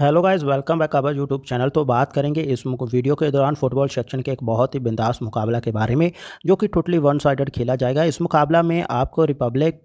hello guys welcome back our YouTube channel तो बात करेंगे इस वीडियो के दौरान फुटबॉल सेक्शन के एक बहुत ही बिंदास मुकाबला के बारे में जो कि टोटली वन साइडेड खेला जाएगा इस मुकाबला में आपको रिपब्लिक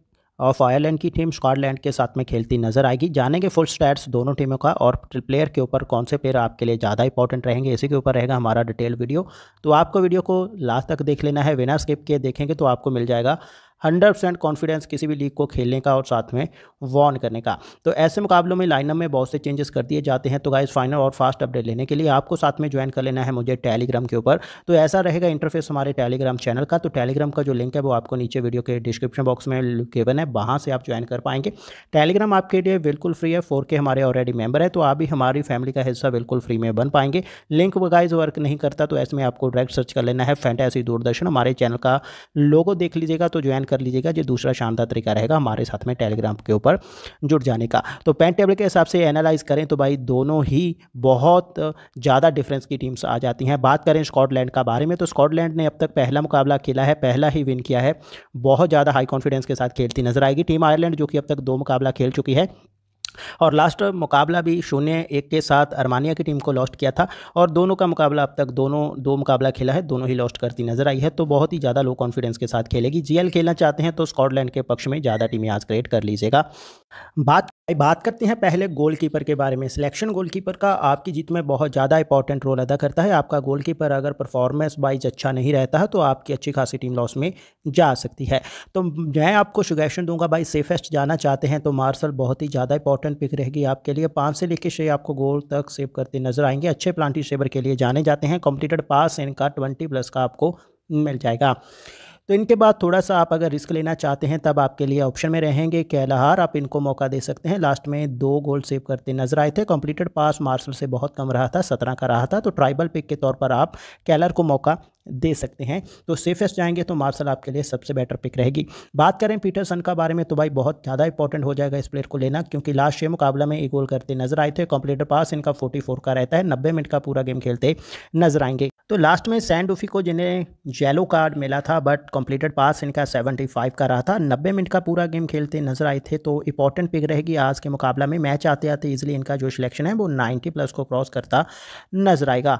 ऑफ आयरलैंड की टीम स्कॉटलैंड के साथ में खेलती नजर आएगी जानेंगे फुल स्टैट्स दोनों टीमों का और प्लेयर के ऊपर कौन से प्लेयर आपके लिए ज़्यादा इंपॉर्टेंट रहेंगे इसी के ऊपर रहेगा हमारा डिटेल वीडियो तो आपको वीडियो को लास्ट तक देख लेना है बिना स्किप किए देखेंगे तो आपको मिल जाएगा हंड्रेड परसेंट कॉन्फिडेंस किसी भी लीग को खेलने का और साथ में वॉन करने का तो ऐसे मुकाबलों में लाइनअप में बहुत से चेंजेस कर दिए जाते हैं तो गाइज फाइनल और फास्ट अपडेट लेने के लिए आपको साथ में ज्वाइन कर लेना है मुझे टेलीग्राम के ऊपर तो ऐसा रहेगा इंटरफेस हमारे टेलीग्राम चैनल का तो टेलीग्राम का जो लिंक है वो आपको नीचे वीडियो के डिस्क्रिप्शन बॉक्स में गिवन है वहाँ से आप ज्वाइन कर पाएंगे टेलीग्राम आपके लिए बिल्कुल फ्री है फोर हमारे ऑलरेडी मेंबर है तो आप भी हमारी फैमिली का हिस्सा बिल्कुल फ्री में बन पाएंगे लिंक गाइज वर्क नहीं करता तो ऐसे में आपको डायरेक्ट सर्च कर लेना है फैंटेसी दूरदर्शन हमारे चैनल का लोगो देख लीजिएगा तो ज्वाइन ज्वाइन कर लीजिएगा जो दूसरा शानदार तरीका रहेगा हमारे साथ में टेलीग्राम के ऊपर जुड़ जाने का तो पेन टेबल के हिसाब से एनालाइज करें तो भाई दोनों ही बहुत ज़्यादा डिफरेंस की टीम्स आ जाती हैं बात करें स्कॉटलैंड का बारे में तो स्कॉटलैंड ने अब तक पहला मुकाबला खेला है पहला ही विन किया है बहुत ज़्यादा हाई कॉन्फिडेंस के साथ खेलती नजर आएगी टीम आयरलैंड जो कि अब तक दो मुकाबला खेल चुकी है और लास्ट मुकाबला भी शून्य एक के साथ अरमानिया की टीम को लॉस्ट किया था और दोनों का मुकाबला अब तक दोनों दो मुकाबला खेला है दोनों ही लॉस्ट करती नजर आई है तो बहुत ही ज़्यादा लो कॉन्फिडेंस के साथ खेलेगी जी खेलना चाहते हैं तो स्कॉटलैंड के पक्ष में ज़्यादा टीमें आज क्रिएट कर लीजिएगा बात बात करते हैं पहले गोलकीपर के बारे में सिलेक्शन गोलकीपर का आपकी जीत में बहुत ज़्यादा इंपॉर्टेंट रोल अदा करता है आपका गोलकीपर अगर परफॉर्मेंस वाइज अच्छा नहीं रहता है तो आपकी अच्छी खासी टीम लॉस में जा सकती है तो मैं आपको सुगेशन दूंगा भाई सेफेस्ट जाना चाहते हैं तो मार्शल बहुत ही ज़्यादा इंपॉर्टेंट इंपॉर्टेंट पिक रहेगी आपके लिए पाँच से लेकर छः आपको गोल तक सेव करते नजर आएंगे अच्छे प्लांटी सेवर के लिए जाने जाते हैं कॉम्प्लीटेड पास इनका ट्वेंटी प्लस का आपको मिल जाएगा तो इनके बाद थोड़ा सा आप अगर रिस्क लेना चाहते हैं तब आपके लिए ऑप्शन में रहेंगे कैलाहार आप इनको मौका दे सकते हैं लास्ट में दो गोल सेव करते नजर आए थे कंप्लीटेड पास मार्शल से बहुत कम रहा था सत्रह का रहा था तो ट्राइबल पिक के तौर पर आप कैलर को मौका दे सकते हैं तो सेफेस्ट जाएंगे तो मार्शल आपके लिए सबसे बेटर पिक रहेगी बात करें पीटरसन का बारे में तो भाई बहुत ज़्यादा इंपॉर्टेंट हो जाएगा इस प्लेयर को लेना क्योंकि लास्ट ये मुकाबला में एक गोल करते नजर आए थे कंप्लीटर पास इनका फोर्टी फोर का रहता है नब्बे मिनट का पूरा गेम खेलते नजर आएंगे तो लास्ट में सैन डूफी को जिन्हें येलो कार्ड मिला था बट कंप्लीटेड पास इनका 75 का रहा था 90 मिनट का पूरा गेम खेलते नजर आए थे तो इंपॉर्टेंट पिक रहेगी आज के मुकाबला में मैच आते आते इजिली इनका जो सिलेक्शन है वो 90 प्लस को क्रॉस करता नजर आएगा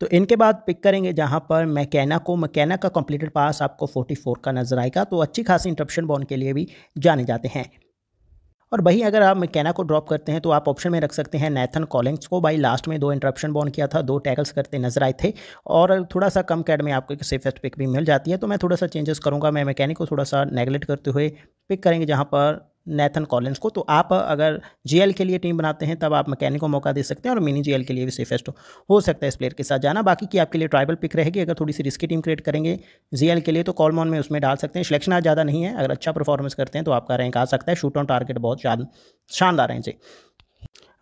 तो इनके बाद पिक करेंगे जहाँ पर मैकेना को मैकेना का कंप्लीटेड पास आपको 44 का नजर आएगा तो अच्छी खासी इंटरप्शन बॉन के लिए भी जाने जाते हैं और भाई अगर आप मैकेना को ड्रॉप करते हैं तो आप ऑप्शन में रख सकते हैं नैथन कॉलिंग्स को भाई लास्ट में दो इंटरप्शन बॉन किया था दो टैकल्स करते नजर आए थे और थोड़ा सा कम कैड में आपको एक सेफेस्ट पिक भी मिल जाती है तो मैं थोड़ा सा चेंजेस करूँगा मैं मैकेनिक को थोड़ा सा नेगलेक्ट करते हुए पिक करेंगे जहाँ पर नेथन कॉलेंस को तो आप अगर जीएल के लिए टीम बनाते हैं तब आप मैकेनिक को मौका दे सकते हैं और मिनी जीएल के लिए भी सेफेस्ट हो, सकता है इस प्लेयर के साथ जाना बाकी की आपके लिए ट्राइबल पिक रहेगी अगर थोड़ी सी रिस्की टीम क्रिएट करेंगे जीएल के लिए तो कॉलमॉन में उसमें डाल सकते हैं सिलेक्शन आज ज़्यादा नहीं है अगर अच्छा परफॉर्मेंस करते हैं तो आपका रैंक आ सकता है शूट ऑन टारगेट बहुत शानदार हैं जी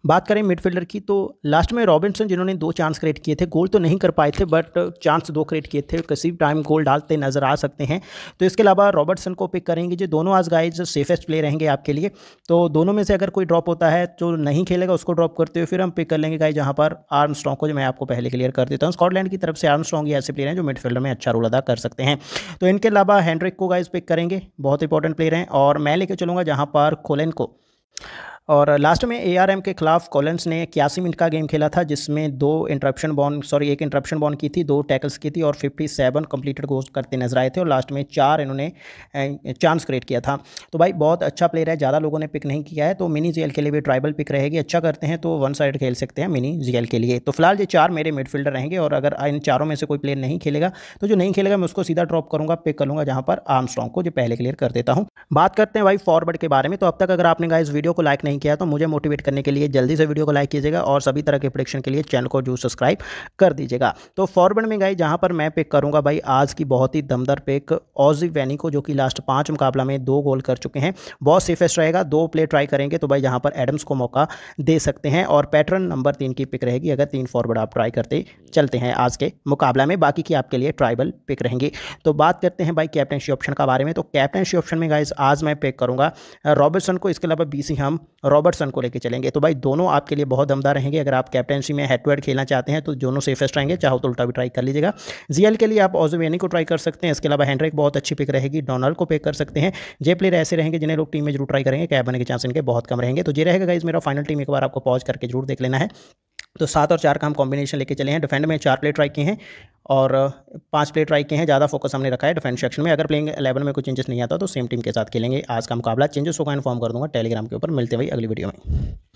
बात करें मिडफील्डर की तो लास्ट में रॉबिन्सन जिन्होंने दो चांस क्रिएट किए थे गोल तो नहीं कर पाए थे बट चांस दो क्रिएट किए थे किसी टाइम गोल डालते नज़र आ सकते हैं तो इसके अलावा रॉबर्टसन को पिक करेंगे जो दोनों आज गाइज सेफेस्ट प्ले रहेंगे आपके लिए तो दोनों में से अगर कोई ड्रॉप होता है जो नहीं खेलेगा उसको ड्रॉप करते हुए फिर हम पिक कर लेंगे गाइज यहाँ पर आर्म स्ट्रॉन्ग को जो मैं आपको पहले क्लियर कर देता हूँ स्कॉटलैंड की तरफ से आर्म स्ट्रॉन्ग ऐसे प्लेयर हैं जो मिडफील्डर में अच्छा रोल अदा कर सकते हैं तो इनके अलावा हैंड्रिक को गाइज पिक करेंगे बहुत इंपॉर्टेंट प्लेयर हैं और मैं लेकर चलूँगा जहाँ पर कोलेन को और लास्ट में एआरएम के खिलाफ कॉलेंस ने इक्यासी मिनट का गेम खेला था जिसमें दो इंटरप्शन बॉन सॉरी एक इंटरप्शन बॉन की थी दो टैकल्स की थी और 57 कंप्लीटेड गोल्स करते नजर आए थे और लास्ट में चार इन्होंने चांस क्रिएट किया था तो भाई बहुत अच्छा प्लेयर है ज़्यादा लोगों ने पिक नहीं किया है तो मिनी जी के लिए भी ट्राइबल पिक रहेगी अच्छा करते हैं तो वन साइड खेल सकते हैं मिनी जी के लिए तो फिलहाल ये चार मेरे मिडफील्डर रहेंगे और अगर इन चारों में से कोई प्लेयर नहीं खेलेगा तो जो नहीं खेलेगा मैं उसको सीधा ड्रॉप करूँगा पिक करूँगा जहाँ पर आर्म को जो पहले क्लियर कर देता हूँ बात करते हैं भाई फॉरवर्ड के बारे में तो अब तक अगर आपने कहा इस वीडियो को लाइक नहीं किया तो मुझे मोटिवेट करने के लिए जल्दी से वीडियो को लाइक कीजिएगा और सभी तरह के प्रोडक्शन के लिए चैनल को जो सब्सक्राइब कर दीजिएगा तो फॉरवर्ड में गए जहाँ पर मैं पिक करूँगा भाई आज की बहुत ही दमदार पिक ऑजी वैनी को जो कि लास्ट पाँच मुकाबला में दो गोल कर चुके हैं बहुत सेफेस्ट रहेगा दो प्ले ट्राई करेंगे तो भाई यहाँ पर एडम्स को मौका दे सकते हैं और पैटर्न नंबर तीन की पिक रहेगी अगर तीन फॉरवर्ड आप ट्राई करते चलते हैं आज के मुकाबला में बाकी की आपके लिए ट्राइबल पिक रहेंगी तो बात करते हैं भाई कैप्टनशी ऑप्शन का बारे में तो कैप्टनशी ऑप्शन में गाइज आज मैं पिक करूंगा रॉबर्टसन को इसके अलावा बी हम रॉबर्टसन को लेकर चलेंगे तो भाई दोनों आपके लिए बहुत दमदार रहेंगे अगर आप कैप्टनसी में हेड टू हेड खेलना चाहते हैं तो दोनों सेफेस्ट रहेंगे चाहो तो उल्टा भी ट्राई कर लीजिएगा जीएल के लिए आप ऑजोवेनी को ट्राई कर सकते हैं इसके अलावा हैंड्रेक बहुत अच्छी पिक रहेगी डोनाल्ड को पिक कर सकते हैं जे प्लेयर ऐसे रहेंगे जिन्हें लोग टीम में जरूर ट्राई करेंगे कैब बने के चांस इनके बहुत कम रहेंगे तो ये रहेगा इस मेरा फाइनल टीम एक बार आपको पॉज करके जरूर देख लेना है तो सात और चार का हम कॉम्बिनेशन लेके चले हैं डिफेंड में चार प्ले ट्राई किए हैं और पांच प्ले ट्राई किए हैं ज़्यादा फोकस हमने रखा है डिफेंड सेक्शन में अगर प्लेइंग एलेवन में कोई चेंजेस नहीं आता तो सेम टीम के साथ खेलेंगे आज का मुकाबला चेंजेस होगा इन्फॉर्म कर दूंगा टेलीग्राम के ऊपर मिलते हुए अगली वीडियो में